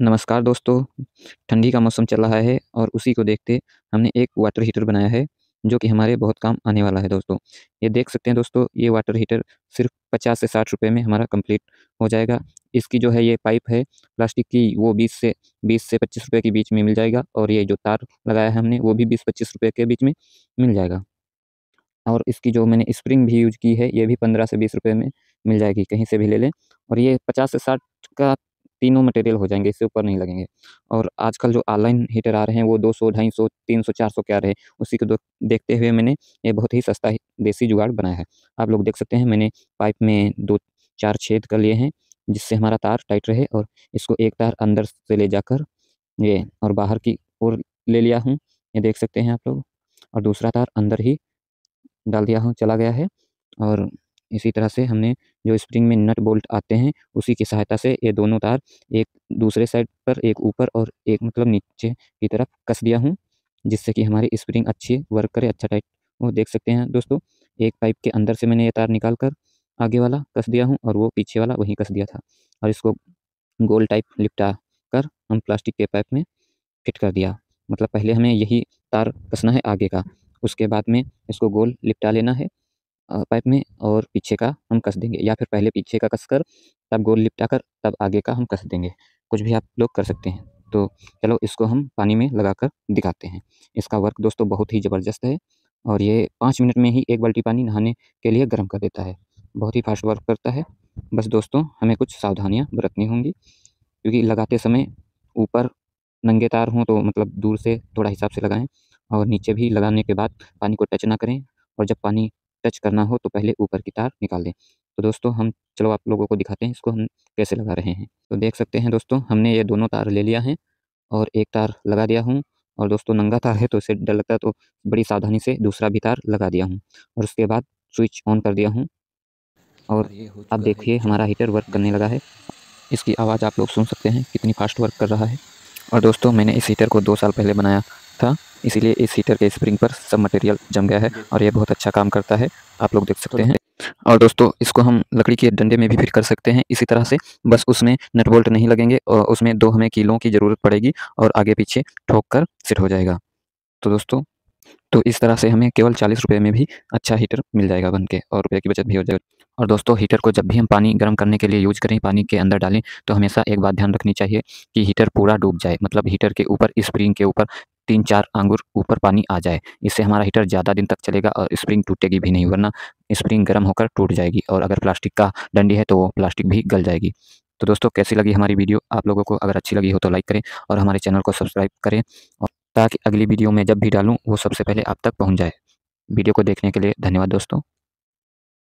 नमस्कार दोस्तों ठंडी का मौसम चल रहा है और उसी को देखते हमने एक वाटर हीटर बनाया है जो कि हमारे बहुत काम आने वाला है दोस्तों ये देख सकते हैं दोस्तों ये वाटर हीटर सिर्फ पचास से साठ रुपये में हमारा कंप्लीट हो जाएगा इसकी जो है ये पाइप है प्लास्टिक की वो बीस से बीस से पच्चीस रुपये के बीच में मिल जाएगा और ये जो तार लगाया है हमने वो भी बीस पच्चीस रुपये के बीच में मिल जाएगा और इसकी जो मैंने स्प्रिंग भी यूज की है ये भी पंद्रह से बीस रुपये में मिल जाएगी कहीं से भी ले लें और ये पचास से साठ का तीनों मटेरियल हो जाएंगे इससे ऊपर नहीं लगेंगे और आजकल जो ऑनलाइन हीटर आ रहे हैं वो दो सौ ढाई सौ तीन सौ चार सौ के आ रहे हैं उसी को देखते हुए मैंने ये बहुत ही सस्ता देसी जुगाड़ बनाया है आप लोग देख सकते हैं मैंने पाइप में दो चार छेद कर लिए हैं जिससे हमारा तार टाइट रहे और इसको एक तार अंदर से ले जाकर ये और बाहर की ओर ले लिया हूँ ये देख सकते हैं आप लोग और दूसरा तार अंदर ही डाल दिया हूँ चला गया है और इसी तरह से हमने जो स्प्रिंग में नट बोल्ट आते हैं उसी की सहायता से ये दोनों तार एक दूसरे साइड पर एक ऊपर और एक मतलब नीचे की तरफ कस दिया हूँ जिससे कि हमारी स्प्रिंग अच्छी वर्क करे अच्छा टाइट वो देख सकते हैं दोस्तों एक पाइप के अंदर से मैंने ये तार निकाल कर आगे वाला कस दिया हूँ और वो पीछे वाला वहीं कस दिया था और इसको गोल टाइप लिपटा कर हम प्लास्टिक के पाइप में फिट कर दिया मतलब पहले हमें यही तार कसना है आगे का उसके बाद में इसको गोल लिपटा लेना है पाइप में और पीछे का हम कस देंगे या फिर पहले पीछे का कस कर तब गोल लिपटा कर तब आगे का हम कस देंगे कुछ भी आप लोग कर सकते हैं तो चलो इसको हम पानी में लगा कर दिखाते हैं इसका वर्क दोस्तों बहुत ही ज़बरदस्त है और ये पाँच मिनट में ही एक बाल्टी पानी नहाने के लिए गर्म कर देता है बहुत ही फास्ट वर्क करता है बस दोस्तों हमें कुछ सावधानियाँ बरतनी होंगी क्योंकि लगाते समय ऊपर नंगे तार हों तो मतलब दूर से थोड़ा हिसाब से लगाएं और नीचे भी लगाने के बाद पानी को टच ना करें और जब पानी टच करना हो तो पहले ऊपर की तार निकाल दें तो दोस्तों हम चलो आप लोगों को दिखाते हैं इसको हम कैसे लगा रहे हैं तो देख सकते हैं दोस्तों हमने ये दोनों तार ले लिया है और एक तार लगा दिया हूँ और दोस्तों नंगा तार है तो इसे डर लगता है तो बड़ी सावधानी से दूसरा भी तार लगा दिया हूँ और उसके बाद स्विच ऑन कर दिया हूँ और अब देखिए हमारा हीटर वर्क करने लगा है इसकी आवाज़ आप लोग सुन सकते हैं कितनी फास्ट वर्क कर रहा है और दोस्तों मैंने इस हीटर को दो साल पहले बनाया था इसीलिए इस हीटर के स्प्रिंग पर सब मटेरियल जम गया है और यह बहुत अच्छा काम करता है आप लोग देख सकते हैं और दोस्तों इसको हम लकड़ी के डंडे में भी फिट कर सकते हैं इसी तरह से बस उसमें नट बोल्ट नहीं लगेंगे और उसमें दो हमें कीलों की ज़रूरत पड़ेगी और आगे पीछे ठोक कर फिट हो जाएगा तो दोस्तों तो इस तरह से हमें केवल चालीस रुपये में भी अच्छा हीटर मिल जाएगा बन के और रुपये की बचत भी हो जाएगी और दोस्तों हीटर को जब भी हम पानी गर्म करने के लिए यूज करें पानी के अंदर डालें तो हमेशा एक बात ध्यान रखनी चाहिए कि हीटर पूरा डूब जाए मतलब हीटर के ऊपर स्प्रिंग के ऊपर तीन चार अंगूर ऊपर पानी आ जाए इससे हमारा हीटर ज़्यादा दिन तक चलेगा और स्प्रिंग टूटेगी भी नहीं वरना स्प्रिंग गर्म होकर टूट जाएगी और अगर प्लास्टिक का डंडी है तो वो प्लास्टिक भी गल जाएगी तो दोस्तों कैसी लगी हमारी वीडियो आप लोगों को अगर अच्छी लगी हो तो लाइक करें और हमारे चैनल को सब्सक्राइब करें और ताकि अगली वीडियो में जब भी डालूँ वो सबसे पहले आप तक पहुँच जाए वीडियो को देखने के लिए धन्यवाद दोस्तों